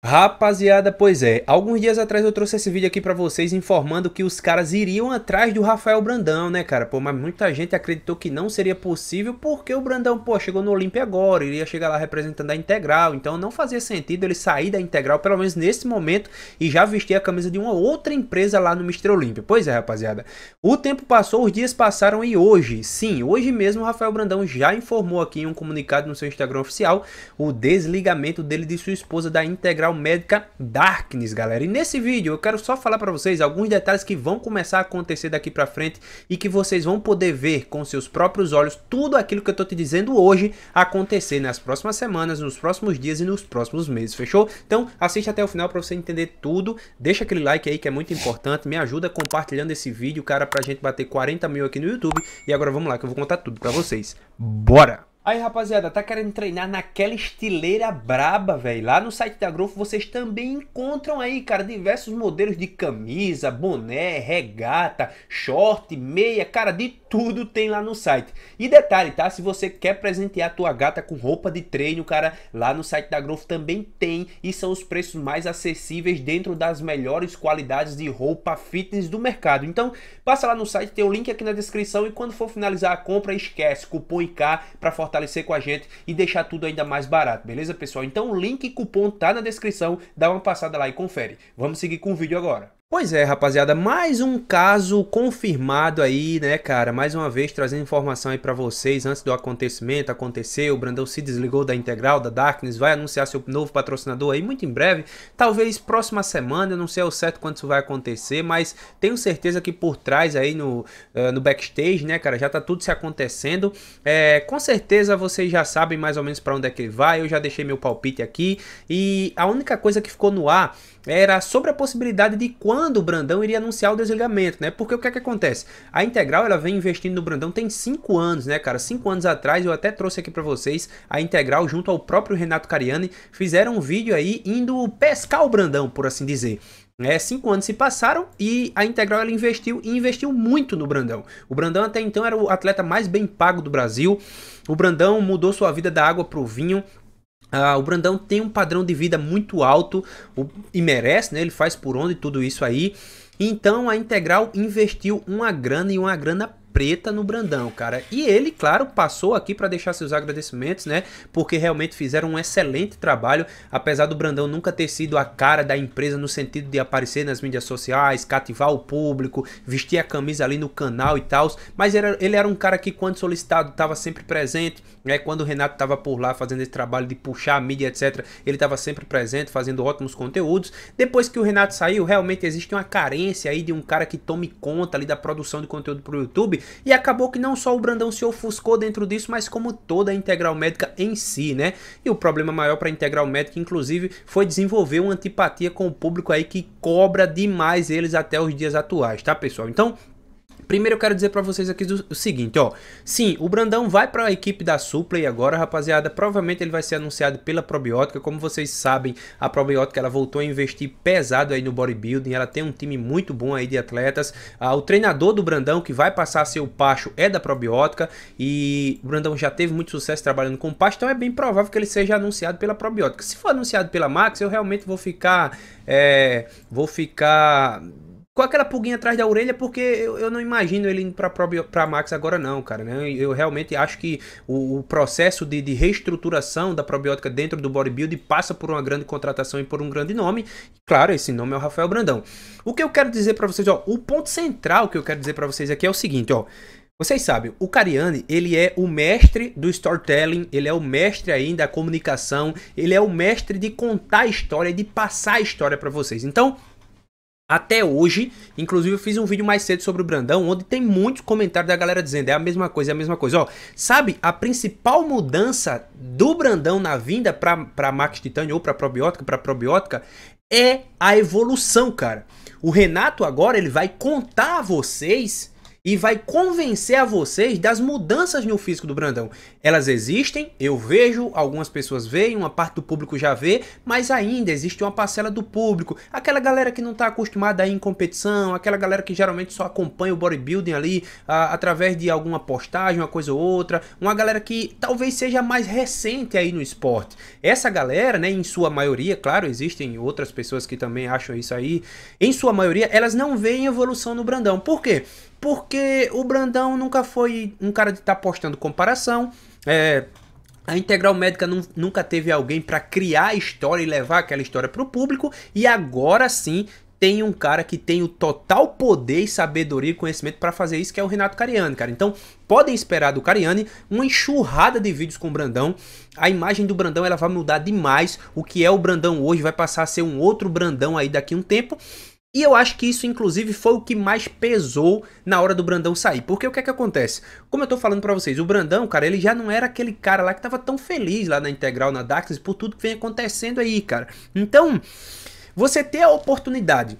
Rapaziada, pois é, alguns dias atrás eu trouxe esse vídeo aqui pra vocês informando que os caras iriam atrás do Rafael Brandão, né cara, pô, mas muita gente acreditou que não seria possível porque o Brandão, pô, chegou no Olímpia agora, iria chegar lá representando a Integral, então não fazia sentido ele sair da Integral, pelo menos nesse momento, e já vestir a camisa de uma outra empresa lá no Mister Olímpia, pois é rapaziada, o tempo passou, os dias passaram e hoje, sim, hoje mesmo o Rafael Brandão já informou aqui em um comunicado no seu Instagram oficial o desligamento dele de sua esposa da Integral Central Médica Darkness, galera. E nesse vídeo eu quero só falar para vocês alguns detalhes que vão começar a acontecer daqui para frente e que vocês vão poder ver com seus próprios olhos tudo aquilo que eu tô te dizendo hoje acontecer nas próximas semanas, nos próximos dias e nos próximos meses, fechou? Então assiste até o final para você entender tudo, deixa aquele like aí que é muito importante, me ajuda compartilhando esse vídeo, cara, pra gente bater 40 mil aqui no YouTube. E agora vamos lá que eu vou contar tudo para vocês. Bora! Aí, rapaziada, tá querendo treinar naquela estileira braba, velho? Lá no site da Growth vocês também encontram aí, cara, diversos modelos de camisa, boné, regata, short, meia, cara, de tudo tem lá no site. E detalhe, tá? Se você quer presentear a tua gata com roupa de treino, cara, lá no site da Growth também tem e são os preços mais acessíveis dentro das melhores qualidades de roupa fitness do mercado. Então, passa lá no site, tem o um link aqui na descrição e quando for finalizar a compra, esquece, cupom IK para fortalecer fortalecer com a gente e deixar tudo ainda mais barato, beleza, pessoal? Então o link e cupom tá na descrição, dá uma passada lá e confere. Vamos seguir com o vídeo agora. Pois é, rapaziada, mais um caso confirmado aí, né, cara? Mais uma vez trazendo informação aí para vocês antes do acontecimento. Aconteceu, o Brandão se desligou da Integral, da Darkness, vai anunciar seu novo patrocinador aí muito em breve, talvez próxima semana, eu não sei ao certo quando isso vai acontecer, mas tenho certeza que por trás aí no, uh, no backstage, né, cara, já tá tudo se acontecendo. É, com certeza vocês já sabem mais ou menos para onde é que ele vai, eu já deixei meu palpite aqui e a única coisa que ficou no ar era sobre a possibilidade de quando quando o Brandão iria anunciar o desligamento, né? Porque o que é que acontece? A Integral, ela vem investindo no Brandão tem 5 anos, né, cara? 5 anos atrás, eu até trouxe aqui para vocês, a Integral junto ao próprio Renato Cariani fizeram um vídeo aí indo pescar o Brandão, por assim dizer. É, cinco anos se passaram e a Integral ela investiu e investiu muito no Brandão. O Brandão até então era o atleta mais bem pago do Brasil. O Brandão mudou sua vida da água para o vinho. Ah, o Brandão tem um padrão de vida muito alto o, e merece, né? Ele faz por onde tudo isso aí. Então a Integral investiu uma grana e uma grana preta no Brandão, cara. E ele, claro, passou aqui para deixar seus agradecimentos, né? Porque realmente fizeram um excelente trabalho, apesar do Brandão nunca ter sido a cara da empresa no sentido de aparecer nas mídias sociais, cativar o público, vestir a camisa ali no canal e tal, mas era, ele era um cara que quando solicitado estava sempre presente, né? Quando o Renato estava por lá fazendo esse trabalho de puxar a mídia, etc, ele estava sempre presente, fazendo ótimos conteúdos. Depois que o Renato saiu, realmente existe uma carência aí de um cara que tome conta ali da produção de conteúdo para o YouTube, e acabou que não só o Brandão se ofuscou dentro disso, mas como toda a Integral Médica em si, né? E o problema maior para a Integral Médica, inclusive, foi desenvolver uma antipatia com o público aí que cobra demais eles até os dias atuais, tá, pessoal? Então, Primeiro eu quero dizer para vocês aqui o seguinte, ó. Sim, o Brandão vai para a equipe da Suplay agora, rapaziada. Provavelmente ele vai ser anunciado pela Probiótica. Como vocês sabem, a Probiótica ela voltou a investir pesado aí no bodybuilding. Ela tem um time muito bom aí de atletas. Ah, o treinador do Brandão que vai passar a ser o Pacho é da Probiótica e o Brandão já teve muito sucesso trabalhando com o Pacho, então é bem provável que ele seja anunciado pela Probiótica. Se for anunciado pela Max, eu realmente vou ficar é, vou ficar com aquela pulguinha atrás da orelha, porque eu, eu não imagino ele indo pra, pra, Max agora, não, cara. Né? Eu realmente acho que o, o processo de, de, reestruturação da probiótica dentro do bodybuild passa por uma grande contratação e por um grande nome. Claro, esse nome é o Rafael Brandão. O que eu quero dizer para vocês, ó, o ponto central que eu quero dizer para vocês aqui é o seguinte, ó. Vocês sabem, o Cariani, ele é o mestre do storytelling, ele é o mestre ainda da comunicação, ele é o mestre de contar a história, de passar a história para vocês. Então, até hoje, inclusive eu fiz um vídeo mais cedo sobre o Brandão, onde tem muitos comentários da galera dizendo é a mesma coisa, é a mesma coisa. Ó, sabe a principal mudança do Brandão na vinda pra, pra Max Titânio ou pra probiótica, pra probiótica, é a evolução, cara. O Renato agora ele vai contar a vocês e vai convencer a vocês das mudanças no físico do Brandão. Elas existem, eu vejo, algumas pessoas veem, uma parte do público já vê, mas ainda existe uma parcela do público, aquela galera que não está acostumada aí em competição, aquela galera que geralmente só acompanha o bodybuilding ali a, através de alguma postagem, uma coisa ou outra, uma galera que talvez seja mais recente aí no esporte. Essa galera, né, em sua maioria, claro, existem outras pessoas que também acham isso aí, em sua maioria, elas não veem evolução no Brandão. Por quê? porque o Brandão nunca foi um cara de estar tá postando comparação. É, a Integral Médica nu nunca teve alguém para criar a história e levar aquela história para o público, e agora sim tem um cara que tem o total poder e sabedoria e conhecimento para fazer isso, que é o Renato Cariani, cara. Então, podem esperar do Cariani uma enxurrada de vídeos com o Brandão. A imagem do Brandão ela vai mudar demais. O que é o Brandão hoje vai passar a ser um outro Brandão aí daqui a um tempo. E eu acho que isso, inclusive, foi o que mais pesou na hora do Brandão sair. Porque o que é que acontece? Como eu tô falando para vocês, o Brandão, cara, ele já não era aquele cara lá que tava tão feliz lá na Integral, na Daxis, por tudo que vem acontecendo aí, cara. Então, você ter a oportunidade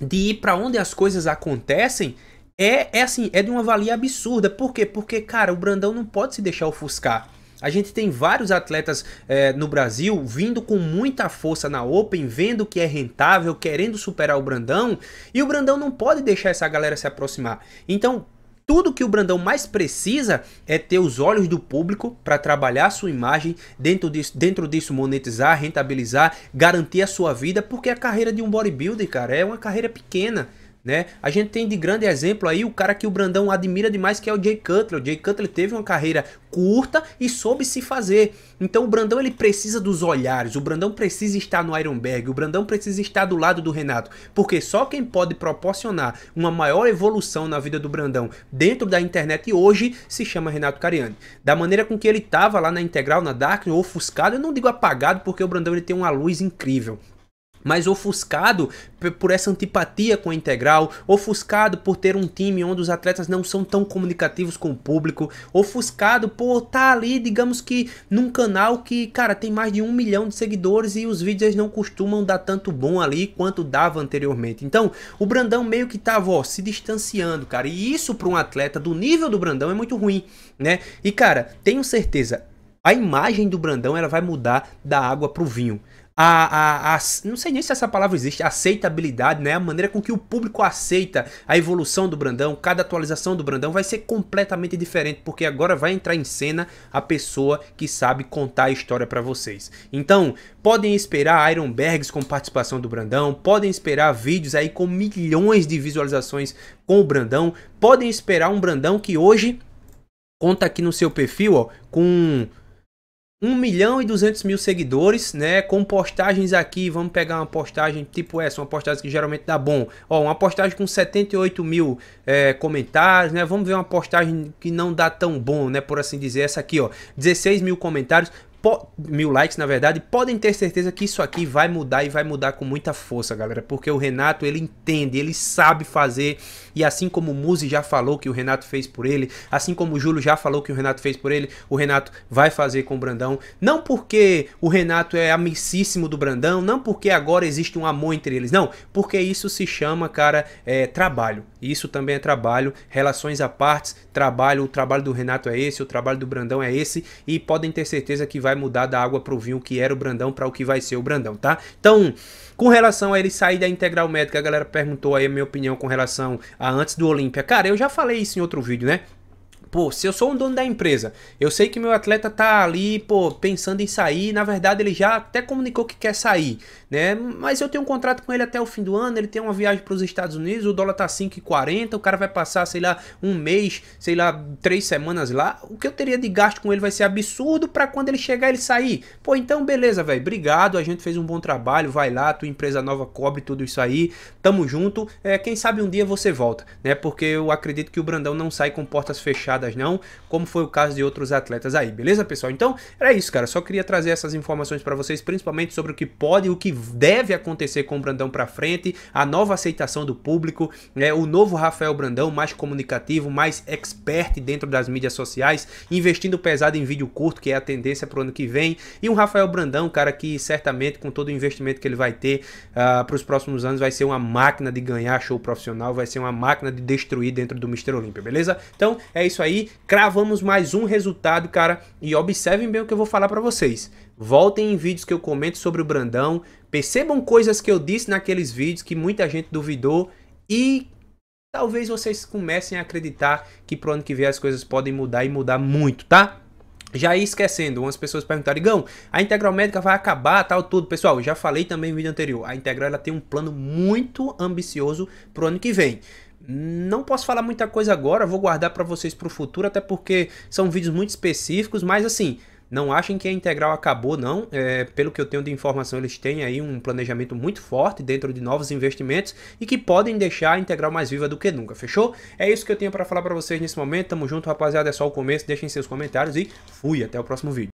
de ir para onde as coisas acontecem é, é assim, é de uma valia absurda. Por quê? Porque, cara, o Brandão não pode se deixar ofuscar. A gente tem vários atletas é, no Brasil vindo com muita força na Open, vendo que é rentável, querendo superar o Brandão, e o Brandão não pode deixar essa galera se aproximar. Então, tudo que o Brandão mais precisa é ter os olhos do público para trabalhar a sua imagem, dentro disso, dentro disso monetizar, rentabilizar, garantir a sua vida, porque é a carreira de um bodybuilder, cara, é uma carreira pequena né? A gente tem de grande exemplo aí o cara que o Brandão admira demais, que é o Jay Cutler. O Jay Cutler teve uma carreira curta e soube se fazer. Então o Brandão ele precisa dos olhares, o Brandão precisa estar no Ironberg, o Brandão precisa estar do lado do Renato, porque só quem pode proporcionar uma maior evolução na vida do Brandão dentro da internet hoje se chama Renato Cariani. Da maneira com que ele estava lá na Integral, na Dark, ofuscado, eu não digo apagado, porque o Brandão ele tem uma luz incrível mas ofuscado por essa antipatia com a integral, ofuscado por ter um time onde os atletas não são tão comunicativos com o público, ofuscado por estar tá ali, digamos que, num canal que, cara, tem mais de um milhão de seguidores e os vídeos não costumam dar tanto bom ali quanto dava anteriormente. Então, o Brandão meio que tava, ó, se distanciando, cara, e isso para um atleta do nível do Brandão é muito ruim, né? E, cara, tenho certeza, a imagem do Brandão ela vai mudar da água pro vinho a, a, a, não sei nem se essa palavra existe, a aceitabilidade, né? A maneira com que o público aceita a evolução do Brandão, cada atualização do Brandão vai ser completamente diferente, porque agora vai entrar em cena a pessoa que sabe contar a história para vocês. Então, podem esperar Iron Bergs com participação do Brandão, podem esperar vídeos aí com milhões de visualizações com o Brandão, podem esperar um Brandão que hoje conta aqui no seu perfil, ó, com 1 milhão e 200 mil seguidores, né? Com postagens aqui, vamos pegar uma postagem tipo essa, uma postagem que geralmente dá bom. Ó, uma postagem com 78 mil é, comentários, né? Vamos ver uma postagem que não dá tão bom, né? Por assim dizer, essa aqui, ó, 16 mil comentários mil likes, na verdade, podem ter certeza que isso aqui vai mudar e vai mudar com muita força, galera. Porque o Renato, ele entende, ele sabe fazer. E assim como o Muzi já falou que o Renato fez por ele, assim como o Júlio já falou que o Renato fez por ele, o Renato vai fazer com o Brandão. Não porque o Renato é amicíssimo do Brandão, não porque agora existe um amor entre eles, não. Porque isso se chama, cara, é, trabalho. Isso também é trabalho, relações à parte, trabalho. O trabalho do Renato é esse, o trabalho do Brandão é esse. E podem ter certeza que vai vai mudar da água pro vinho que era o Brandão para o que vai ser o Brandão, tá? Então, com relação a ele sair da Integral Médica, a galera perguntou aí a minha opinião com relação a antes do Olímpia. Cara, eu já falei isso em outro vídeo, né? pô, se eu sou um dono da empresa, eu sei que meu atleta tá ali, pô, pensando em sair, na verdade ele já até comunicou que quer sair, né? Mas eu tenho um contrato com ele até o fim do ano, ele tem uma viagem para os Estados Unidos, o dólar tá 5,40, o cara vai passar, sei lá, um mês, sei lá, três semanas lá, o que eu teria de gasto com ele vai ser absurdo para quando ele chegar ele sair. Pô, então beleza, velho, obrigado, a gente fez um bom trabalho, vai lá, tua empresa nova cobre tudo isso aí, tamo junto, é, quem sabe um dia você volta, né? Porque eu acredito que o Brandão não sai com portas fechadas não, como foi o caso de outros atletas aí, beleza, pessoal? Então, era isso, cara. Só queria trazer essas informações para vocês, principalmente sobre o que pode e o que deve acontecer com o Brandão para frente, a nova aceitação do público, né, o novo Rafael Brandão, mais comunicativo, mais expert dentro das mídias sociais, investindo pesado em vídeo curto, que é a tendência pro ano que vem, e um Rafael Brandão, cara, que certamente com todo o investimento que ele vai ter uh, ah, para os próximos anos, vai ser uma máquina de ganhar show profissional, vai ser uma máquina de destruir dentro do Mister Olímpia, beleza? Então, é isso aí aí, cravamos mais um resultado, cara, e observem bem o que eu vou falar para vocês. Voltem em vídeos que eu comento sobre o Brandão, percebam coisas que eu disse naqueles vídeos que muita gente duvidou e talvez vocês comecem a acreditar que pro ano que vem as coisas podem mudar e mudar muito, tá? Já ia esquecendo, umas pessoas perguntaram, Igão, a Integral Médica vai acabar, tal, tudo. Pessoal, já falei também no vídeo anterior, a Integral ela tem um plano muito ambicioso pro ano que vem. Não posso falar muita coisa agora, vou guardar para vocês para o futuro, até porque são vídeos muito específicos, mas assim, não achem que a integral acabou, não. É, pelo que eu tenho de informação, eles têm aí um planejamento muito forte dentro de novos investimentos e que podem deixar a integral mais viva do que nunca, fechou? É isso que eu tenho para falar para vocês nesse momento. Tamo junto, rapaziada. É só o começo. Deixem seus comentários e fui. Até o próximo vídeo.